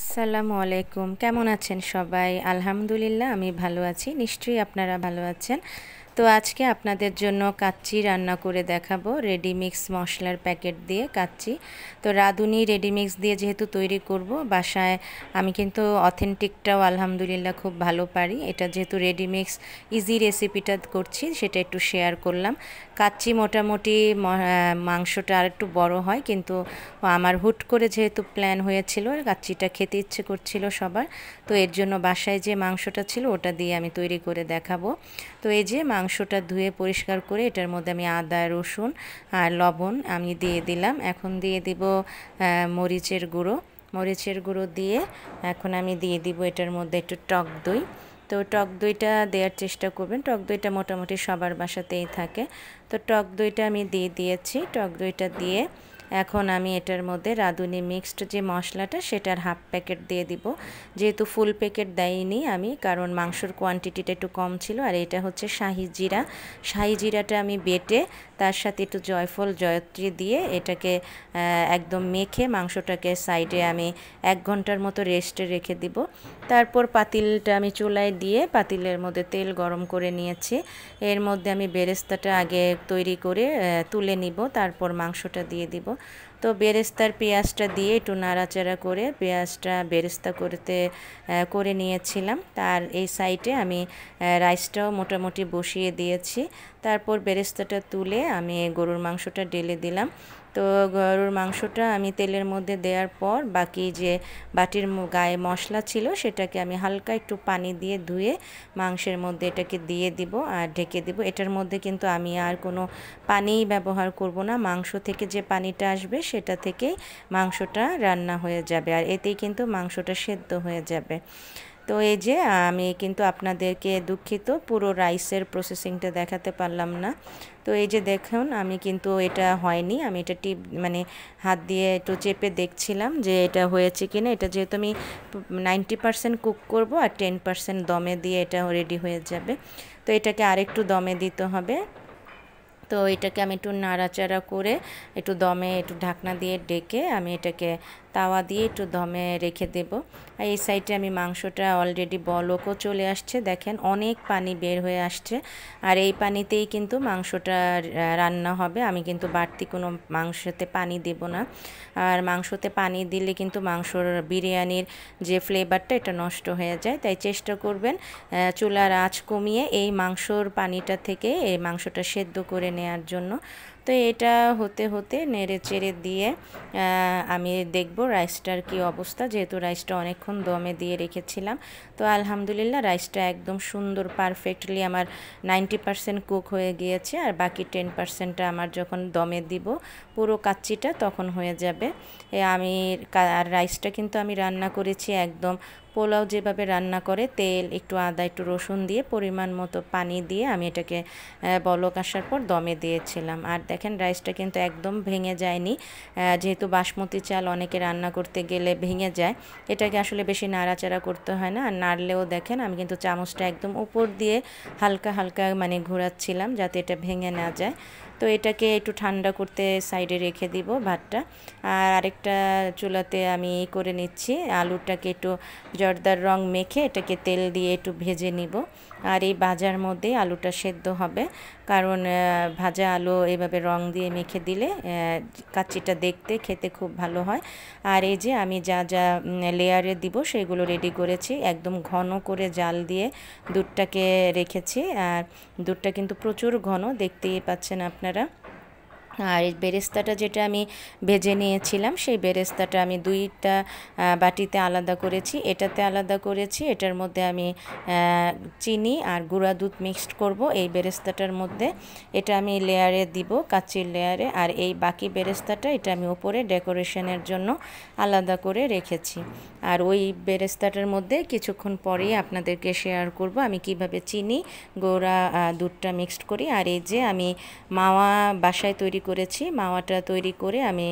আসসালামু আলাইকুম কেমন আছেন সবাই আলহামদুলিল্লাহ আমি ভালো আছি নিশ্চয়ই আপনারা ভালো আছেন তো আজকে আপনাদের জন্য কাচ্চি রান্না করে দেখাবো রেডিমিক্স মশলার প্যাকেট দিয়ে কাচ্চি তো রাঁধুনি রেডিমিক্স দিয়ে যেহেতু তৈরি করব বাসায় আমি কিন্তু অথেন্টিকটাও আলহামদুলিল্লাহ খুব ভালো পারি এটা যেহেতু রেডিমিক্স ইজি রেসিপিটা করছি সেটা একটু শেয়ার করলাম কাচ্চি মোটামুটি মাংসটা আর একটু বড় হয় কিন্তু আমার হুট করে যেহেতু প্ল্যান হয়েছিল কাচ্চিটা খেতে ইচ্ছে করছিল সবার তো এর জন্য বাসায় যে মাংসটা ছিল ওটা দিয়ে আমি তৈরি করে দেখাবো তো এই যে মাংস মাংসটা ধুয়ে পরিষ্কার করে এটার মধ্যে আমি আদা রসুন আর লবণ আমি দিয়ে দিলাম এখন দিয়ে দিব মরিচের গুঁড়ো মরিচের গুঁড়ো দিয়ে এখন আমি দিয়ে দিব এটার মধ্যে একটু টক দই তো টক দইটা দেওয়ার চেষ্টা করবেন টক দইটা মোটামুটি সবার বাসাতেই থাকে তো টক দইটা আমি দিয়ে দিয়েছি টক দইটা দিয়ে এখন আমি এটার মধ্যে রাঁধুনি মিক্সড যে মশলাটা সেটার হাফ প্যাকেট দিয়ে দিব যেহেতু ফুল প্যাকেট দেয়নি আমি কারণ মাংসর কোয়ান্টিটিটা একটু কম ছিল আর এটা হচ্ছে শাহি জিরা শাহি জিরাটা আমি বেটে তার সাথে একটু জয়ফল জয়ত্রী দিয়ে এটাকে একদম মেখে মাংসটাকে সাইডে আমি এক ঘন্টার মতো রেস্টে রেখে দিব তারপর পাতিলটা আমি চুলায় দিয়ে পাতিলের মধ্যে তেল গরম করে নিয়েছি এর মধ্যে আমি বেরেস্তাটা আগে তৈরি করে তুলে নিব তারপর মাংসটা দিয়ে দিব তো বেরেস্তার পেঁয়াজটা দিয়ে একটু নাড়াচাড়া করে পেঁয়াজটা বেরেস্তা করতে করে নিয়েছিলাম তার এই সাইডে আমি রাইসটাও মোটামুটি বসিয়ে দিয়েছি তারপর বেরেস্তাটা তুলে আমি গরুর মাংসটা ঢেলে দিলাম তো গরুর মাংসটা আমি তেলের মধ্যে দেওয়ার পর বাকি যে বাটির গায়ে মশলা ছিল সেটাকে আমি হালকা একটু পানি দিয়ে ধুয়ে মাংসের মধ্যে এটাকে দিয়ে দিব আর ঢেকে দিব এটার মধ্যে কিন্তু আমি আর কোনো পানি ব্যবহার করব না মাংস থেকে যে পানিটা আসবে সেটা থেকেই মাংসটা রান্না হয়ে যাবে আর এতেই কিন্তু মাংসটা সেদ্ধ হয়ে যাবে তো এই যে আমি কিন্তু আপনাদেরকে দুঃখিত পুরো রাইসের প্রসেসিংটা দেখাতে পারলাম না তো এই যে দেখুন আমি কিন্তু এটা হয়নি আমি এটা টিপ মানে হাত দিয়ে একটু চেপে দেখছিলাম যে এটা হয়েছে কি না এটা যেহেতু আমি নাইনটি পারসেন্ট কুক করবো আর টেন পারসেন্ট দমে দিয়ে এটা রেডি হয়ে যাবে তো এটাকে আরেকটু দমে দিতে হবে তো এটাকে আমি একটু নাড়াচাড়া করে একটু দমে একটু ঢাকনা দিয়ে ডেকে আমি এটাকে তাওয়া দিয়ে একটু দমে রেখে দেব আর এই সাইডে আমি মাংসটা অলরেডি বলকও চলে আসছে দেখেন অনেক পানি বের হয়ে আসছে আর এই পানিতেই কিন্তু মাংসটা রান্না হবে আমি কিন্তু বাড়তি কোনো মাংসতে পানি দেব না আর মাংসতে পানি দিলে কিন্তু মাংসর বিরিয়ানির যে ফ্লেভারটা এটা নষ্ট হয়ে যায় তাই চেষ্টা করবেন চুলার আঁচ কমিয়ে এই মাংসর পানিটা থেকে এই মাংসটা সেদ্ধ করে নেওয়ার জন্য তো এটা হতে হতে নেড়ে চেড়ে দিয়ে আমি দেখব রাইসটার কি অবস্থা যেহেতু রাইসটা অনেকক্ষণ দমে দিয়ে রেখেছিলাম তো আলহামদুলিল্লাহ রাইসটা একদম সুন্দর পারফেক্টলি আমার নাইনটি পারসেন্ট কুক হয়ে গিয়েছে আর বাকি টেন পারসেন্টটা আমার যখন দমে দিব পুরো কাচ্চিটা তখন হয়ে যাবে আমি আর রাইসটা কিন্তু আমি রান্না করেছি একদম পোলাও যেভাবে রান্না করে তেল একটু আদা একটু রসুন দিয়ে পরিমাণ মতো পানি দিয়ে আমি এটাকে বলক আসার পর দমে দিয়েছিলাম আর দেখেন রাইসটা কিন্তু একদম ভেঙে যায়নি যেহেতু বাসমতি চাল অনেকে রান্না করতে গেলে ভেঙে যায় এটাকে আসলে বেশি নাড়াচাড়া করতে হয় না আর নাড়লেও দেখেন আমি কিন্তু চামচটা একদম উপর দিয়ে হালকা হালকা মানে ঘোরাচ্ছিলাম যাতে এটা ভেঙে না যায় তো এটাকে একটু ঠান্ডা করতে সাইডে রেখে দিব ভাতটা আর আরেকটা চুলাতে আমি করে নিচ্ছি আলুটাকে একটু জর্দার রং মেখে এটাকে তেল দিয়ে একটু ভেজে নিব আর এই বাজার মধ্যে আলুটা সেদ্ধ হবে কারণ ভাজা আলু এভাবে রং দিয়ে মেখে দিলে কাচ্চিটা দেখতে খেতে খুব ভালো হয় আর এই যে আমি যা যা লেয়ারে দিব সেগুলো রেডি করেছি একদম ঘন করে জাল দিয়ে দুধটাকে রেখেছি আর দুধটা কিন্তু প্রচুর ঘন দেখতেই পাচ্ছেন আপনারা আর এই বেরেস্তাটা যেটা আমি ভেজে নিয়েছিলাম সেই বেরেস্তাটা আমি দুইটা বাটিতে আলাদা করেছি এটাতে আলাদা করেছি এটার মধ্যে আমি চিনি আর গুঁড়া দুধ মিক্সড করব এই বেরেস্তাটার মধ্যে এটা আমি লেয়ারে দিব কাচির লেয়ারে আর এই বাকি বেরেস্তাটা এটা আমি উপরে ডেকোরেশনের জন্য আলাদা করে রেখেছি আর ওই বেরেস্তাটার মধ্যে কিছুক্ষণ পরেই আপনাদেরকে শেয়ার করব আমি কিভাবে চিনি গোড়া দুধটা মিক্সড করি আর এই যে আমি মাওয়া বাসায় তৈরি করেছি মাওয়াটা তৈরি করে আমি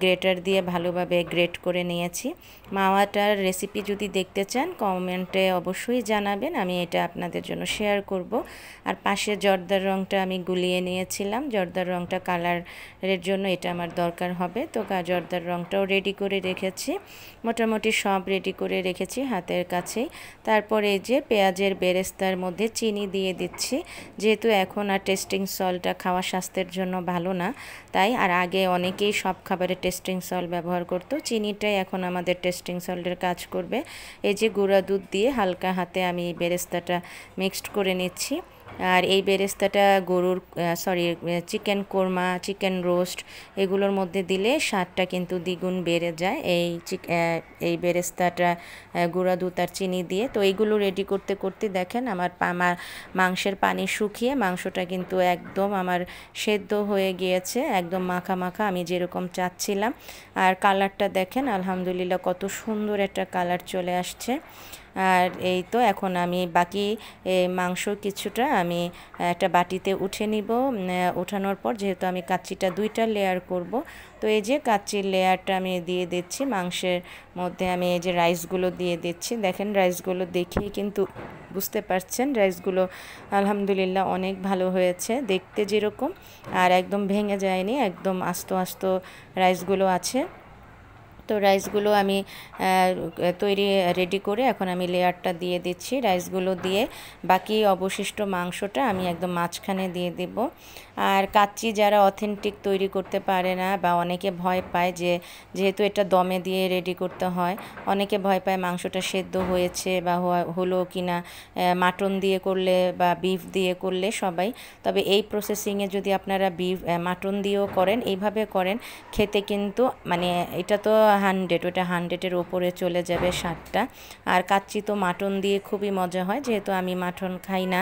গ্রেটার দিয়ে ভালোভাবে গ্রেট করে নিয়েছি মাওয়াটার রেসিপি যদি দেখতে চান কমেন্টে অবশ্যই জানাবেন আমি এটা আপনাদের জন্য শেয়ার করব আর পাশে জর্দার রঙটা আমি গুলিয়ে নিয়েছিলাম জর্দার রঙটা কালারের জন্য এটা আমার দরকার হবে তো জর্দার রঙটাও রেডি করে রেখেছি মোটামুটি সব রেডি করে রেখেছি হাতের কাছেই তারপরে এই যে পেঁয়াজের বেরেস্তার মধ্যে চিনি দিয়ে দিচ্ছি যেহেতু এখন আর টেস্টিং সলটা খাওয়া স্বাস্থ্যের জন্য ভালো না তাই আর আগে অনেকেই সব খাবারে টেস্টিং সল ব্যবহার করতো চিনিটাই এখন আমাদের টেস্টিং সল্টের কাজ করবে এই যে গুঁড়া দুধ দিয়ে হালকা হাতে আমি বেরেস্তাটা মিক্সড করে নিচ্ছি আর এই বেরেস্তাটা গরুর sorry chicken korma chicken roast এগুলোর মধ্যে দিলে স্বাদটা কিন্তু দ্বিগুণ বেড়ে যায় এই এই বেরেস্তাটা গুঁড়া দুধ আর চিনি দিয়ে তো এইগুলো রেডি করতে করতে দেখেন আমার আমার মাংসের পানি শুকিয়ে মাংসটা কিন্তু একদম আমার সেদ্ধ হয়ে গিয়েছে একদম মাখা মাখা আমি যেরকম চাচ্ছিলাম আর কালারটা দেখেন আলহামদুলিল্লাহ কত সুন্দর একটা কালার চলে আসছে আর এই তো এখন আমি বাকি মাংস কিছুটা আমি একটা বাটিতে উঠে নিব উঠানোর পর যেহেতু আমি কাচ্চিটা দুইটা লেয়ার করব তো এই যে কাচ্চির লেয়ারটা আমি দিয়ে দিচ্ছি মাংসের মধ্যে আমি এই যে রাইসগুলো দিয়ে দিচ্ছি দেখেন রাইসগুলো দেখেই কিন্তু বুঝতে পারছেন রাইসগুলো আলহামদুলিল্লাহ অনেক ভালো হয়েছে দেখতে যেরকম আর একদম ভেঙে যায়নি একদম আস্ত আস্ত রাইসগুলো আছে তো রাইসগুলো আমি তৈরি রেডি করে এখন আমি লেয়ারটা দিয়ে দিচ্ছি রাইসগুলো দিয়ে বাকি অবশিষ্ট মাংসটা আমি একদম মাঝখানে দিয়ে দেব আর কাচ্চি যারা অথেন্টিক তৈরি করতে পারে না বা অনেকে ভয় পায় যে যেহেতু এটা দমে দিয়ে রেডি করতে হয় অনেকে ভয় পায় মাংসটা সেদ্ধ হয়েছে বা হলো কি না মাটন দিয়ে করলে বা বিফ দিয়ে করলে সবাই তবে এই প্রসেসিংয়ে যদি আপনারা বিফ মাটন দিয়েও করেন এইভাবে করেন খেতে কিন্তু মানে এটা তো হান্ড্রেড ওটা হান্ড্রেডের ওপরে চলে যাবে স্বাদটা আর কাচ্চি তো মাটন দিয়ে খুবই মজা হয় যেহেতু আমি মাটন খাই না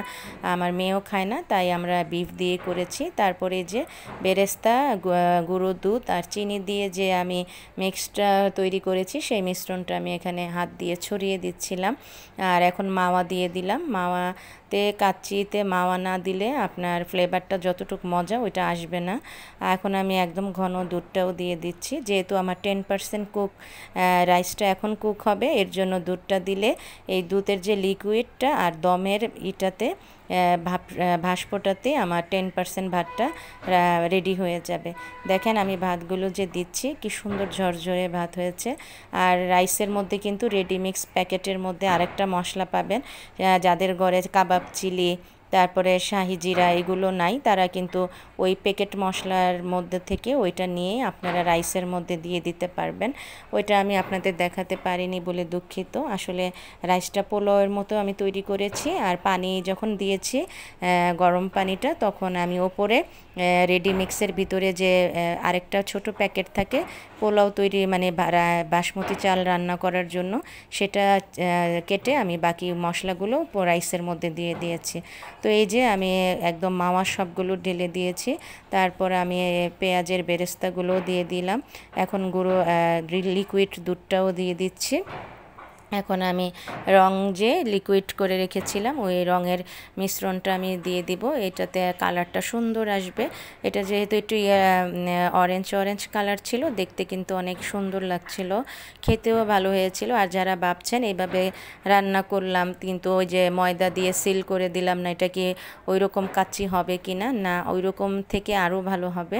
আমার মেয়েও খায় না তাই আমরা বিফ দিয়ে করেছি দিয়েছি তারপরে যে বেরেস্তা গুঁড়ো দুধ আর চিনি দিয়ে যে আমি মিক্সটা তৈরি করেছি সেই মিশ্রণটা আমি এখানে হাত দিয়ে ছড়িয়ে দিচ্ছিলাম আর এখন মাওয়া দিয়ে দিলাম মাওয়াতে কাচ্চিতে মাওয়া না দিলে আপনার ফ্লেভারটা যতটুকু মজা ওইটা আসবে না এখন আমি একদম ঘন দুধটাও দিয়ে দিচ্ছি যেহেতু আমার টেন পার্সেন্ট কুক রাইসটা এখন কুক হবে এর জন্য দুধটা দিলে এই দুধের যে লিকুইডটা আর দমের ইটাতে ভাস আমার টেন পার্সেন্ট ভাতটা রেডি হয়ে যাবে দেখেন আমি ভাতগুলো যে দিচ্ছি কি সুন্দর ঝরঝরে ভাত হয়েছে আর রাইসের মধ্যে কিন্তু রেডিমিক্স প্যাকেটের মধ্যে আরেকটা মশলা পাবেন যাদের ঘরে কাবাব চিলি তারপরে শাহি জিরা এগুলো নাই তারা কিন্তু ওই প্যাকেট মশলার মধ্যে থেকে ওইটা নিয়ে আপনারা রাইসের মধ্যে দিয়ে দিতে পারবেন ওইটা আমি আপনাদের দেখাতে পারিনি বলে দুঃখিত আসলে রাইসটা পোলাওয়ের মতো আমি তৈরি করেছি আর পানি যখন দিয়েছি গরম পানিটা তখন আমি ওপরে রেডি মিক্সের ভিতরে যে আরেকটা ছোট প্যাকেট থাকে পোলাও তৈরি মানে বাসমতি চাল রান্না করার জন্য সেটা কেটে আমি বাকি মশলাগুলো রাইসের মধ্যে দিয়ে দিয়েছি তো এই যে আমি একদম মাওয়া সবগুলো ঢেলে দিয়েছি তারপর আমি পেঁয়াজের বেরেস্তাগুলো দিয়ে দিলাম এখন গুঁড়ো লিকুইড দুধটাও দিয়ে দিচ্ছি এখন আমি রং যে লিকুইড করে রেখেছিলাম ওই রঙের মিশ্রণটা আমি দিয়ে দিব এটাতে কালারটা সুন্দর আসবে এটা যেহেতু একটু অরেঞ্জ অরেঞ্জ কালার ছিল দেখতে কিন্তু অনেক সুন্দর লাগছিল খেতেও ভালো হয়েছিল আর যারা ভাবছেন এইভাবে রান্না করলাম কিন্তু ওই যে ময়দা দিয়ে সিল করে দিলাম না এটা কি ওই রকম কাচ্চি হবে কি না না ওই রকম থেকে আরও ভালো হবে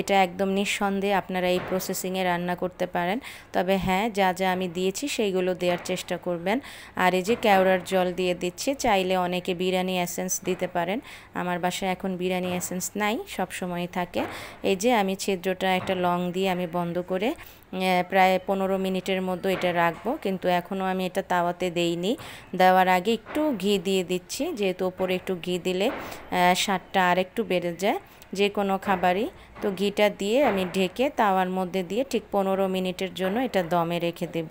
এটা একদম নিঃসন্দেহে আপনারা এই প্রসেসিংয়ে রান্না করতে পারেন তবে হ্যাঁ যা যা আমি দিয়েছি সেইগুলো দেওয়ার চেষ্টা করবেন আর এই যে কেওড়ার জল দিয়ে দিচ্ছি চাইলে অনেকে বিরিয়ানি এসেন্স দিতে পারেন আমার বাসায় এখন বিরিয়ানি এসেন্স নাই সব সময় থাকে এই যে আমি ছিদ্রটা একটা লং দিয়ে আমি বন্ধ করে প্রায় পনেরো মিনিটের মধ্যে এটা রাখবো কিন্তু এখনও আমি এটা তাওয়াতে দেইনি দেওয়ার আগে একটু ঘি দিয়ে দিচ্ছি যেহেতু ওপরে একটু ঘি দিলে স্বাদটা আর একটু বেড়ে যায় যে কোনো খাবারই তো ঘিটা দিয়ে আমি ঢেকে তাওয়ার মধ্যে দিয়ে ঠিক পনেরো মিনিটের জন্য এটা দমে রেখে দেব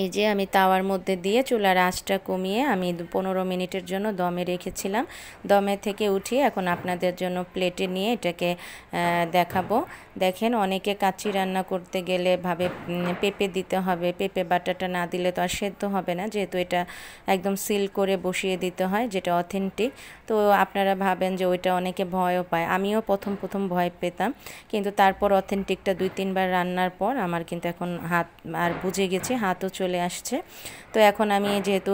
এই যে আমি তাওয়ার মধ্যে দিয়ে চুলার আঁচটা কমিয়ে আমি পনেরো মিনিটের জন্য দমে রেখেছিলাম দমে থেকে উঠিয়ে এখন আপনাদের জন্য প্লেটে নিয়ে এটাকে দেখাবো দেখেন অনেকে কাঁচি রান্না করতে গেলে ভাবে পেঁপে দিতে হবে পেঁপে বাটাটা না দিলে তো আর সেদ্ধ হবে না যেহেতু এটা একদম সিল করে বসিয়ে দিতে হয় যেটা অথেন্টিক তো আপনারা ভাবেন যে ওইটা অনেকে ভয়ও পায় আমিও প্রথম প্রথম ভয় পেতাম কিন্তু তারপর অথেন্টিকটা দুই তিনবার রান্নার পর আমার কিন্তু এখন হাত আর বুঝে গেছি হাতও চলে আসছে তো এখন আমি যেহেতু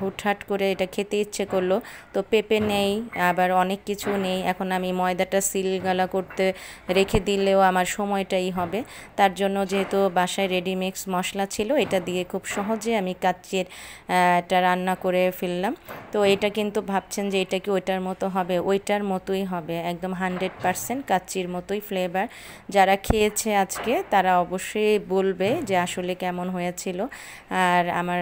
হুটহাট করে এটা খেতে ইচ্ছে করলো তো পেঁপে নেই আবার অনেক কিছু নেই এখন আমি ময়দাটা সিলগালা করতে রেখে দিলেও আমার সময়টাই হবে তার জন্য যেহেতু বাসায় রেডিমিক্স মশলা ছিল এটা দিয়ে খুব সহজে আমি কাচ্চের এটা রান্না করে ফেললাম তো এটা কিন্তু ভাবছেন যে এটা কি ওইটার মতো হবে ওইটার মতোই হবে একদম হান্ড্রেড পারসেন্ট কাচ্চির মতোই ফ্লেভার যারা খেয়েছে আজকে তারা অবশ্যই বলবে যে আসলে কেমন হয়েছিল আর আমার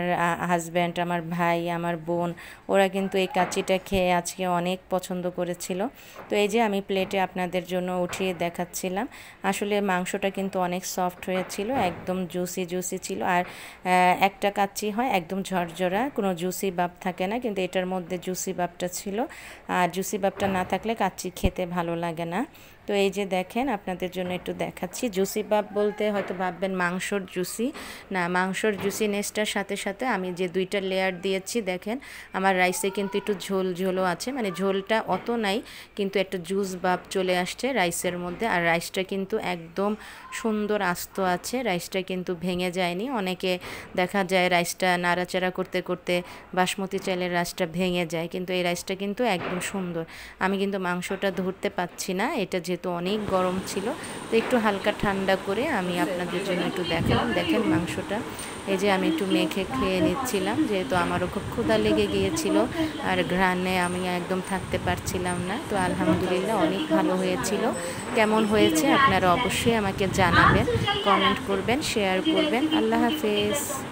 হাজব্যান্ড আমার ভাই আমার বোন ওরা কিন্তু এই কাচিটা খেয়ে আজকে অনেক পছন্দ করেছিল তো এই যে আমি প্লেটে আপনাদের জন্য উঠিয়ে দেখাচ্ছিলাম আসলে মাংসটা কিন্তু অনেক সফট হয়েছিল একদম জুসি জুসি ছিল আর একটা কাচি হয় একদম ঝরঝরা কোনো জুসি বাপ থাকে না কিন্তু এটার মধ্যে জুসি বাপটা ছিল আর জুসি বাপটা না থাকলে কাচি খেতে ভালো লাগে না তো এই যে দেখেন আপনাদের জন্য একটু দেখাচ্ছি জুসি পাপ বলতে হয়তো ভাববেন মাংসর জুসি না মাংসর জুসি নেসটার সাথে সাথে আমি যে দুইটা লেয়ার দিয়েছি দেখেন আমার রাইসে কিন্তু একটু ঝোল ঝোলও আছে মানে ঝোলটা অত নাই কিন্তু একটা জুস বাপ চলে আসছে রাইসের মধ্যে আর রাইসটা কিন্তু একদম সুন্দর আস্ত আছে রাইসটা কিন্তু ভেঙে যায়নি অনেকে দেখা যায় রাইসটা নাড়াচাড়া করতে করতে বাসমতি চালের রাইসটা ভেঙে যায় কিন্তু এই রাইসটা কিন্তু একদম সুন্দর আমি কিন্তু মাংসটা ধরতে পাচ্ছি না এটা যে যেহেতু অনেক গরম ছিল তো একটু হালকা ঠান্ডা করে আমি আপনাদের জন্য একটু দেখালাম দেখেন মাংসটা এই যে আমি একটু মেখে খেয়ে নিচ্ছিলাম যেহেতু আমারও খুব ক্ষুধা লেগে গিয়েছিল আর ঘ্রাণে আমি একদম থাকতে পারছিলাম না তো আলহামদুলিল্লাহ অনেক ভালো হয়েছিল কেমন হয়েছে আপনারা অবশ্যই আমাকে জানাবেন কমেন্ট করবেন শেয়ার করবেন আল্লাহ হাফেজ